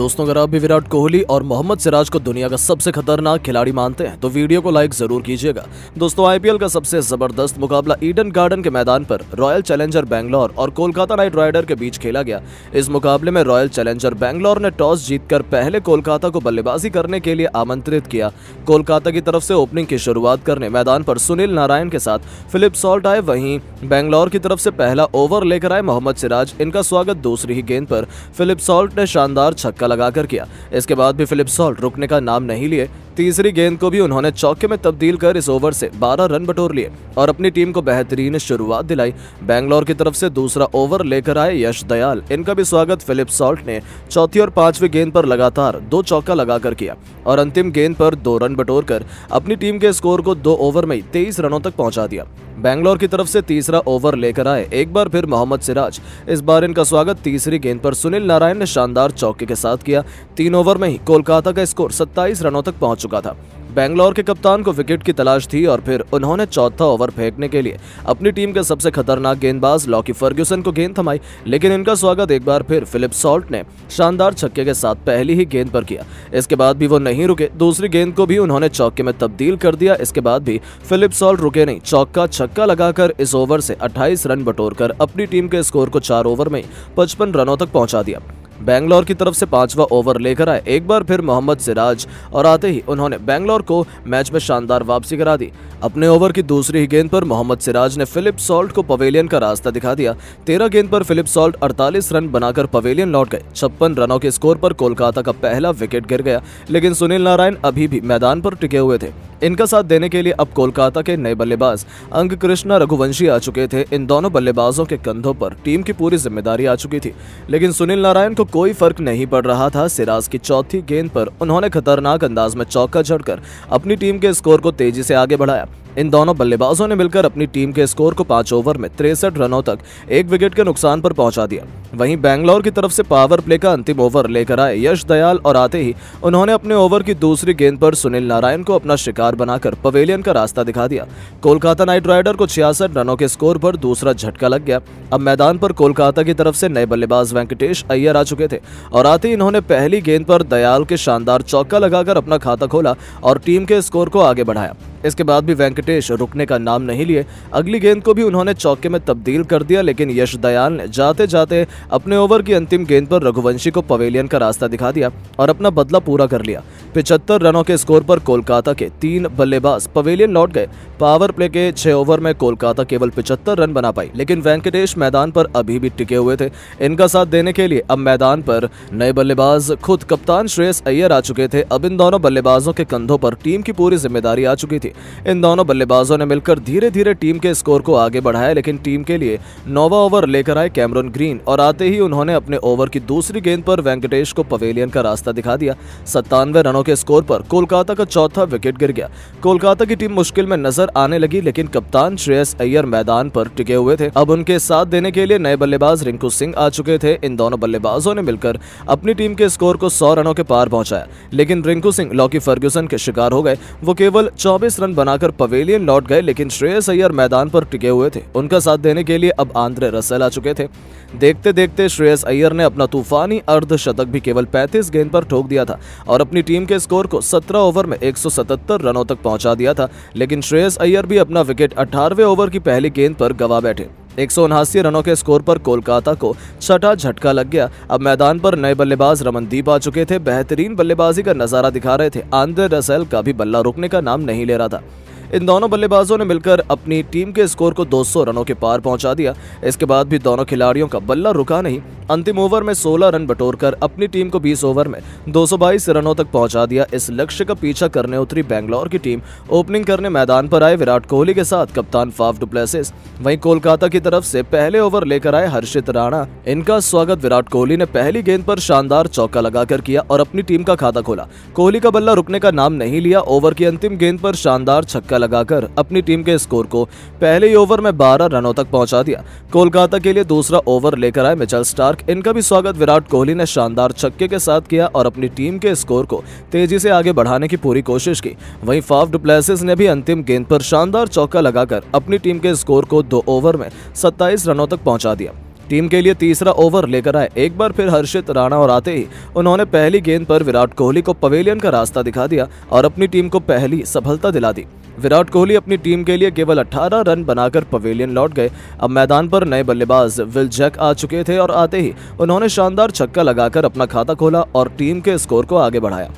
दोस्तों अगर आप भी विराट कोहली और मोहम्मद सिराज को दुनिया का सबसे खतरनाक खिलाड़ी मानते हैं तो वीडियो को लाइक जरूर कीजिएगा दोस्तों आईपीएल का सबसे जबरदस्त मुकाबला ईडन गार्डन के मैदान पर रॉयल चैलेंजर बैंगलोर और कोलकाता नाइट राइडर के बीच खेला गया इस मुकाबले में रॉयल चैलेंजर बैंगलोर ने टॉस जीतकर पहले कोलकाता को बल्लेबाजी करने के लिए आमंत्रित किया कोलकाता की तरफ से ओपनिंग की शुरुआत करने मैदान पर सुनील नारायण के साथ फिलिप सॉल्ट आए वहीं बैंगलोर की तरफ से पहला ओवर लेकर आए मोहम्मद सिराज इनका स्वागत दूसरी ही गेंद पर फिलिप सॉल्ट ने शानदार छक्का लगाकर किया इसके बाद भी फिलिप सॉल्ट रुकने का नाम नहीं लिए तीसरी गेंद को भी उन्होंने चौके में तब्दील कर इस ओवर से 12 रन बटोर लिए और अपनी टीम को बेहतरीन शुरुआत दिलाई बैंगलोर की तरफ से दूसरा ओवर लेकर आए यश दयाल इनका भी स्वागत फिलिप सॉल्ट ने चौथी और पांचवी गेंद पर लगातार दो चौका लगाकर किया और अंतिम गेंद पर दो रन बटोर कर अपनी टीम के स्कोर को दो ओवर में तेईस रनों तक पहुंचा दिया बैंगलोर की तरफ से तीसरा ओवर लेकर आए एक बार फिर मोहम्मद सिराज इस बार इनका स्वागत तीसरी गेंद पर सुनील नारायण ने शानदार चौके के साथ किया तीन ओवर में ही कोलकाता का स्कोर सत्ताईस रनों तक पहुंच चुका था बैंगलोर के कप्तान को विकेट की तलाश थी और फिर उन्होंने चौथा ओवर फेंकने के लिए अपनी टीम के सबसे खतरनाक गेंदबाज लॉकी फर्ग्यूसन को गेंद थमाई लेकिन इनका स्वागत एक बार फिर फिलिप सॉल्ट ने शानदार छक्के के साथ पहली ही गेंद पर किया इसके बाद भी वो नहीं रुके दूसरी गेंद को भी उन्होंने चौके में तब्दील कर दिया इसके बाद भी फिलिप सॉल्ट रुके नहीं चौका छक्का लगाकर इस ओवर से अट्ठाईस रन बटोर अपनी टीम के स्कोर को चार ओवर में पचपन रनों तक पहुंचा दिया बैंगलोर की तरफ से पांचवा ओवर लेकर आए एक बार फिर मोहम्मद सिराज और आते ही उन्होंने बैंगलोर को मैच में शानदार वापसी करा दी अपने ओवर की दूसरी ही गेंद पर मोहम्मद सिराज ने फिलिप सॉल्ट को पवेलियन का रास्ता दिखा दिया तेरह गेंद पर फिलिप सॉल्ट अड़तालीस रन बनाकर पवेलियन लौट गए छप्पन रनों के स्कोर पर कोलकाता का पहला विकेट गिर गया लेकिन सुनील नारायण अभी भी मैदान पर टिके हुए थे इनका साथ देने के लिए अब कोलकाता के नए बल्लेबाज अंक कृष्णा रघुवंशी आ चुके थे इन दोनों बल्लेबाजों के कंधों पर टीम की पूरी जिम्मेदारी आ चुकी थी लेकिन सुनील नारायण को कोई फर्क नहीं पड़ रहा था सिराज की चौथी गेंद पर उन्होंने खतरनाक अंदाज में चौका झड़कर अपनी टीम के स्कोर को तेजी से आगे बढ़ाया इन दोनों बल्लेबाजों ने मिलकर अपनी टीम के स्कोर को पांच ओवर में तिरसठ रनों तक एक विकेट के नुकसान पर पहुंचा दिया वहीं बैंगलोर की तरफ से पावर प्ले का अंतिम ओवर लेकर आए यश दयाल और आते ही उन्होंने अपने ओवर की दूसरी गेंद पर सुनील नारायण को अपना शिकार बनाकर पवेलियन का रास्ता दिखा दिया कोलकाता नाइट राइडर को छियासठ रनों के स्कोर पर दूसरा झटका लग गया अब मैदान पर कोलकाता की तरफ से नए बल्लेबाज वेंकटेश अय्यर आ चुके थे और आते ही इन्होंने पहली गेंद पर दयाल के शानदार चौका लगाकर अपना खाता खोला और टीम के स्कोर को आगे बढ़ाया इसके बाद भी वेंकटेश रुकने का नाम नहीं लिए अगली गेंद को भी उन्होंने चौके में तब्दील कर दिया लेकिन यश दयाल ने जाते जाते अपने ओवर की अंतिम गेंद पर रघुवंशी को पवेलियन का रास्ता दिखा दिया और अपना बदला पूरा कर लिया पिछहत्तर रनों के स्कोर पर कोलकाता के तीन बल्लेबाज पवेलियन लौट गए पावर प्ले के छह ओवर में कोलकाता केवल पिचहत्तर रन बना पाई लेकिन वेंकटेश मैदान पर अभी भी टिके हुए थे इनका साथ देने के लिए अब मैदान पर नए बल्लेबाज खुद कप्तान श्रेयस अय्यर आ चुके थे अब इन दोनों बल्लेबाजों के कंधों पर टीम की पूरी जिम्मेदारी आ चुकी थी इन दोनों बल्लेबाजों ने मिलकर धीरे धीरे टीम के स्कोर को आगे बढ़ाया लेकिन टीम के लिए नौवा ओवर लेकर आए कैमरन ग्रीन और आते ही उन्होंने अपने ओवर की दूसरी गेंद पर वेंकटेश को पवेलियन का रास्ता दिखा दिया सत्तानवे रनों रनों के स्कोर पर कोलकाता का चौथा विकेट गिर गया कोलकाता की टीम मुश्किल में नजर आने लगी लेकिन कप्तान श्रेयस अय्यर मैदान पर टिके हुए थे अब उनके साथ देने के लिए नए बल्लेबाज रिंकू सिंह आ चुके थे इन दोनों बल्लेबाजों ने मिलकर अपनी टीम के स्कोर को सौ रनों के पार पहुंचाया लेकिन रिंकू सिंह लॉकी फर्ग्यूसन के शिकार हो गए वो केवल चौबीस रन बनाकर पवेलियन लौट गए लेकिन श्रेयस अय्यर मैदान पर टिके हुए थे उनका साथ देने के लिए अब आंद्रे रसेल आ चुके थे देखते देखते श्रेयस अय्यर ने अपना तूफानी अर्धशतक भी केवल 35 गेंद पर ठोक दिया था और अपनी टीम के स्कोर को 17 ओवर में 177 रनों तक पहुंचा दिया था लेकिन श्रेयस अय्यर भी अपना विकेट 18वें ओवर की पहली गेंद पर गवा बैठे एक रनों के स्कोर पर कोलकाता को छठा झटका लग गया अब मैदान पर नए बल्लेबाज रमनदीप आ चुके थे बेहतरीन बल्लेबाजी का नजारा दिखा रहे थे आंद्रे रसेल का भी बल्ला रोकने का नाम नहीं ले रहा था इन दोनों बल्लेबाजों ने मिलकर अपनी टीम के स्कोर को 200 रनों के पार पहुंचा दिया इसके बाद भी दोनों खिलाड़ियों का बल्ला रुका नहीं अंतिम ओवर में 16 रन बटोरकर अपनी टीम को 20 ओवर में 222 रनों तक पहुंचा दिया इस लक्ष्य का पीछा करने उतरी बैंगलोर की टीम ओपनिंग करने मैदान पर आए विराट कोहली के साथ कप्तान फाफ डुप्लेसिस वहीं कोलकाता की तरफ से पहले ओवर लेकर आए हर्षित राणा इनका स्वागत विराट कोहली ने पहली गेंद पर शानदार चौका लगाकर किया और अपनी टीम का खाता खोला कोहली का बल्ला रुकने का नाम नहीं लिया ओवर की अंतिम गेंद पर शानदार छक्का लगाकर अपनी टीम के स्कोर को पहले ही ओवर में 12 रनों तक पहुंचा दिया कोलकाता के लिए दूसरा ओवर लेकर आए मिचल स्टार्क इनका भी स्वागत विराट कोहली ने शानदार छक्के के साथ किया और अपनी टीम के स्कोर को तेजी से आगे बढ़ाने की पूरी कोशिश की वही फाफ डुप्लेसिस ने भी अंतिम गेंद पर शानदार चौका लगाकर अपनी टीम के स्कोर को दो ओवर में सत्ताईस रनों तक पहुँचा दिया टीम के लिए तीसरा ओवर लेकर आए एक बार फिर हर्षित राणा और आते ही उन्होंने पहली गेंद पर विराट कोहली को पवेलियन का रास्ता दिखा दिया और अपनी टीम को पहली सफलता दिला दी विराट कोहली अपनी टीम के लिए केवल 18 रन बनाकर पवेलियन लौट गए अब मैदान पर नए बल्लेबाज विल जैक आ चुके थे और आते ही उन्होंने शानदार छक्का लगाकर अपना खाता खोला और टीम के स्कोर को आगे बढ़ाया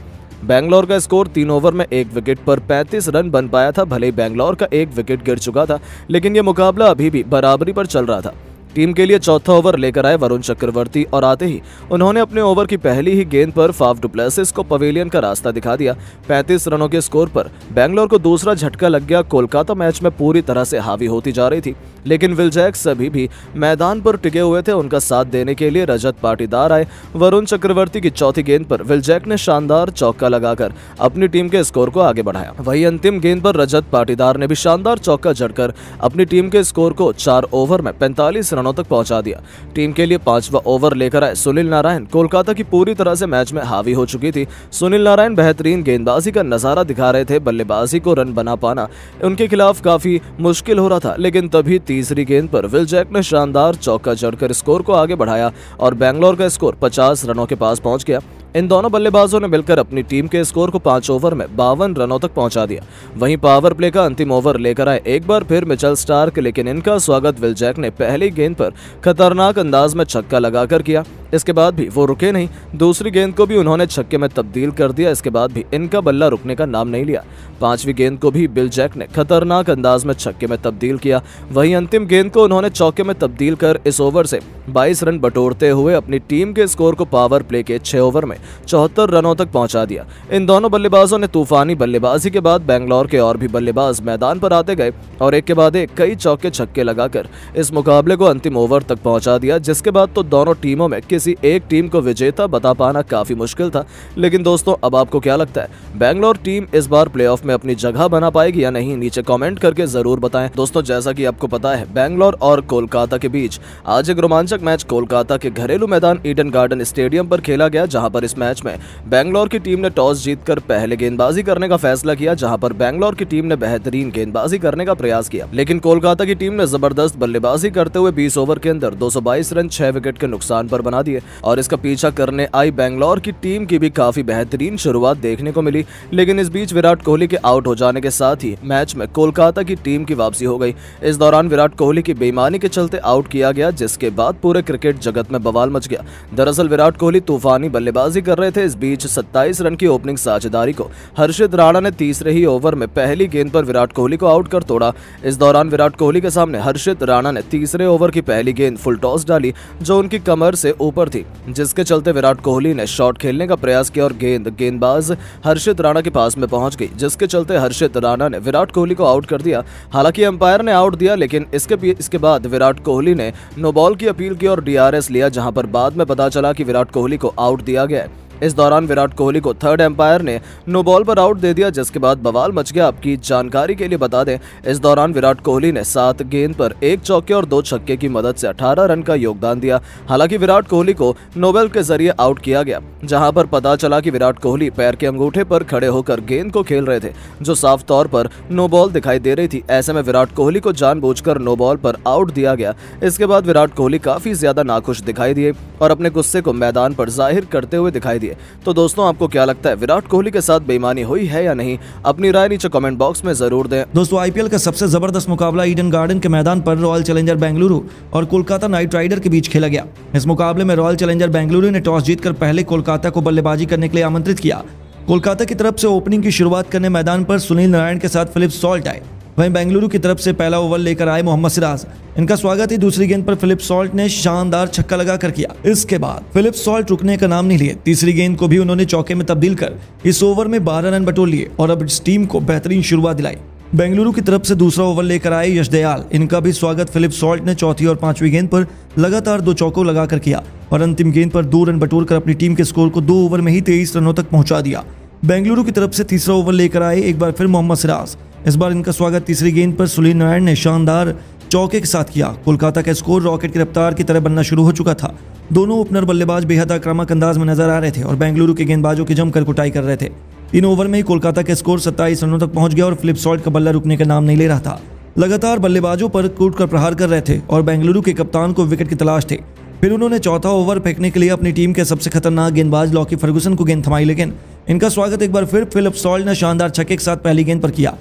बैंगलोर का स्कोर तीन ओवर में एक विकेट पर 35 रन बन पाया था भले ही बैंगलोर का एक विकेट गिर चुका था लेकिन यह मुकाबला अभी भी बराबरी पर चल रहा था टीम के लिए चौथा ओवर लेकर आए वरुण चक्रवर्ती और आते ही उन्होंने अपने ओवर की पहली ही गेंद पर फाफ डुप्लेसिस को पवेलियन का रास्ता दिखा दिया 35 रनों के स्कोर पर बैंगलोर को दूसरा झटका लग गया कोलकाता मैच में पूरी तरह से हावी होती जा रही थी लेकिन विलजैक सभी भी मैदान पर टिके हुए थे उनका साथ देने के लिए रजत पाटीदार आए वरुण चक्रवर्ती की चौथी गेंद पर विलजैक ने शानदार चौका लगाकर अपनी टीम के स्कोर को आगे बढ़ाया वही अंतिम गेंद पर रजत पाटीदार ने भी शानदार चौका जड़कर अपनी टीम के स्कोर को चार ओवर में पैंतालीस रन रनों तक पहुंचा दिया टीम के लिए पांचवा ओवर लेकर आए सुनील नारायण कोलकाता की पूरी तरह से मैच में हावी हो चुकी थी सुनील नारायण बेहतरीन गेंदबाजी का नजारा दिखा रहे थे बल्लेबाजी को रन बना पाना उनके खिलाफ काफी मुश्किल हो रहा था लेकिन तभी तीसरी गेंद पर विल जैक ने शानदार चौका चढ़कर स्कोर को आगे बढ़ाया और बैंगलोर का स्कोर पचास रनों के पास पहुंच गया इन दोनों बल्लेबाजों ने मिलकर अपनी टीम के स्कोर को पांच ओवर में बावन रनों तक पहुंचा दिया वहीं पावर प्ले का अंतिम ओवर लेकर आए एक बार फिर मिचल स्टार्क लेकिन इनका स्वागत विलजैक ने पहली गेंद पर खतरनाक अंदाज में छक्का लगाकर किया इसके बाद भी वो रुके नहीं दूसरी गेंद को भी उन्होंने छक्के में तब्दील कर दिया इसके बाद भी इनका बल्ला रुकने का नाम नहीं लिया पांचवी गेंद को भी बिल जैक ने खतरनाक अंदाज में छक्के में तब्दील किया वहीं अंतिम गेंद को उन्होंने चौके में तब्दील कर इस ओवर से 22 रन बटोरते हुए अपनी टीम के स्कोर को पावर प्ले के छह ओवर में चौहत्तर रनों तक पहुंचा दिया इन दोनों बल्लेबाजों ने तूफानी बल्लेबाजी के बाद बैंगलोर के और भी बल्लेबाज मैदान पर आते गए और एक के बाद एक कई चौके छक्के लगाकर इस मुकाबले को अंतिम ओवर तक पहुंचा दिया जिसके बाद तो दोनों टीमों में किसी एक टीम को विजेता बता पाना काफी मुश्किल था लेकिन दोस्तों अब आपको क्या लगता है बैंगलोर टीम इस बार प्ले में अपनी जगह बना पाएगी या नहीं नीचे कॉमेंट करके जरूर बताए दोस्तों जैसा की आपको पता है बैंगलोर और कोलकाता के बीच आज एक रोमांचक मैच कोलकाता के घरेलू मैदान ईडन गार्डन स्टेडियम पर खेला गया जहां पर इस मैच में बैंगलोर की टीम ने टॉस जीतकर पहले गेंदबाजी करने का फैसला किया जहां पर बैंगलोर की टीम ने बेहतरीन गेंदबाजी करने का प्रयास किया लेकिन कोलकाता की टीम ने जबरदस्त बल्लेबाजी करते हुए बीस ओवर के अंदर दो रन छह विकेट के नुकसान पर बना दिए और इसका पीछा करने आई बैंगलोर की टीम की भी काफी बेहतरीन शुरुआत देखने को मिली लेकिन इस बीच विराट कोहली के आउट हो जाने के साथ ही मैच में कोलकाता की टीम की वापसी हो गई इस दौरान विराट कोहली की बेईमानी के चलते आउट किया गया जिसके बाद पूरे क्रिकेट जगत में बवाल मच गया दरअसल विराट कोहली तूफानी बल्लेबाजी बल्लेबाजी कर रहे थे इस बीच 27 रन की ओपनिंग साझेदारी को हर्षित राणा ने तीसरे ही ओवर में पहली गेंद पर विराट कोहली को आउट कर तोड़ा इस दौरान विराट कोहली के सामने हर्षित राणा ने तीसरे ओवर की पहली गेंद फुल टॉस डाली जो उनकी कमर से ऊपर थी जिसके चलते विराट कोहली ने शॉट खेलने का प्रयास किया और गेंद गेंदबाज हर्षित राणा के पास में पहुंच गई जिसके चलते हर्षित राणा ने विराट कोहली को आउट कर दिया हालांकि अंपायर ने आउट दिया लेकिन इसके इसके बाद विराट कोहली ने नोबॉल की अपील की और डीआरएस लिया जहां पर बाद में पता चला कि विराट कोहली को आउट दिया गया इस दौरान विराट कोहली को थर्ड एम्पायर ने नो बॉल पर आउट दे दिया जिसके बाद बवाल मच गया आपकी जानकारी के लिए बता दें इस दौरान विराट कोहली ने सात गेंद पर एक चौके और दो छक्के की मदद से अठारह रन का योगदान दिया हालांकि विराट कोहली को नोबेल के जरिए आउट किया गया जहां पर पता चला कि विराट कोहली पैर के अंगूठे पर खड़े होकर गेंद को खेल रहे थे जो साफ तौर पर नो बॉल दिखाई दे रही थी ऐसे में विराट कोहली को जानबूझकर नो बॉल पर आउट दिया गया इसके बाद विराट कोहली काफी ज्यादा नाखुश दिखाई दिए और अपने गुस्से को मैदान पर जाहिर करते हुए दिखाई दिए चाहिए तो दोस्तों आपको क्या लगता है विराट कोहली के साथ बेईमानी हुई है या नहीं अपनी राय नीचे कमेंट बॉक्स में जरूर दें दोस्तों आईपीएल का सबसे जबरदस्त मुकाबला ईडन गार्डन के मैदान पर रॉयल चैलेंजर बेंगलुरु और कोलकाता नाइट राइडर के बीच खेला गया इस मुकाबले में रॉयल चैलेंजर बेंगलुरु ने टॉस जीत पहले कोलकाता को बल्लेबाजी करने के लिए आमंत्रित किया कोलकाता की तरफ से ओपनिंग की शुरुआत करने मैदान पर सुनील नारायण के साथ फिलिप सॉल्ट आए वहीं बेंगलुरु की तरफ से पहला ओवर लेकर आए मोहम्मद सिराज इनका स्वागत ही दूसरी गेंद पर फिलिप सॉल्ट ने शानदार छक्का लगाकर किया इसके बाद फिलिप सॉल्ट रुकने का नाम नहीं लिए तीसरी गेंद को भी उन्होंने चौके में तब्दील कर इस ओवर में बारह रन बटोर लिए और अब इस टीम को बेहतरीन शुरुआत दिलाई बेंगलुरु की तरफ से दूसरा ओवर लेकर आए यश दयाल इनका भी स्वागत फिलिप सॉल्ट ने चौथी और पांचवी गेंद पर लगातार दो चौकों लगाकर किया और अंतिम गेंद पर दो रन बटोर कर अपनी टीम के स्कोर को दो ओवर में ही तेईस रनों तक पहुंचा दिया बेंगलुरु की तरफ से तीसरा ओवर लेकर आए एक बार फिर मोहम्मद सिराज इस बार इनका स्वागत तीसरी गेंद पर सुनील नारायण ने शानदार चौके के साथ किया कोलकाता का स्कोर रॉकेट की रफ्तार की तरह बनना शुरू हो चुका था दोनों ओपनर बल्लेबाज बेहद आक्रामक अंदाज में नजर आ रहे थे और बेंगलुरु के गेंदबाजों की जमकर कुटाई कर रहे थे तीन ओवर में ही कोलकाता का स्कोर सत्ताईस रनों तक पहुंच गया और फ्लिप सॉल्ट का बल्ला रुकने का नाम नहीं ले रहा था लगातार बल्लेबाजों पर कूट कर प्रहार कर रहे थे और बेंगलुरु के कप्तान को विकेट की तलाश थे फिर उन्होंने चौथा ओवर फेंकने के लिए अपनी टीम के सबसे खतरनाक गेंदबाज लॉकी फर्गूसन को गेंद थमाई लेकिन इनका स्वागत एक बार फिर फिलिप सॉल्ट ने शानदार छक्के के साथ पहली गेंद पर किया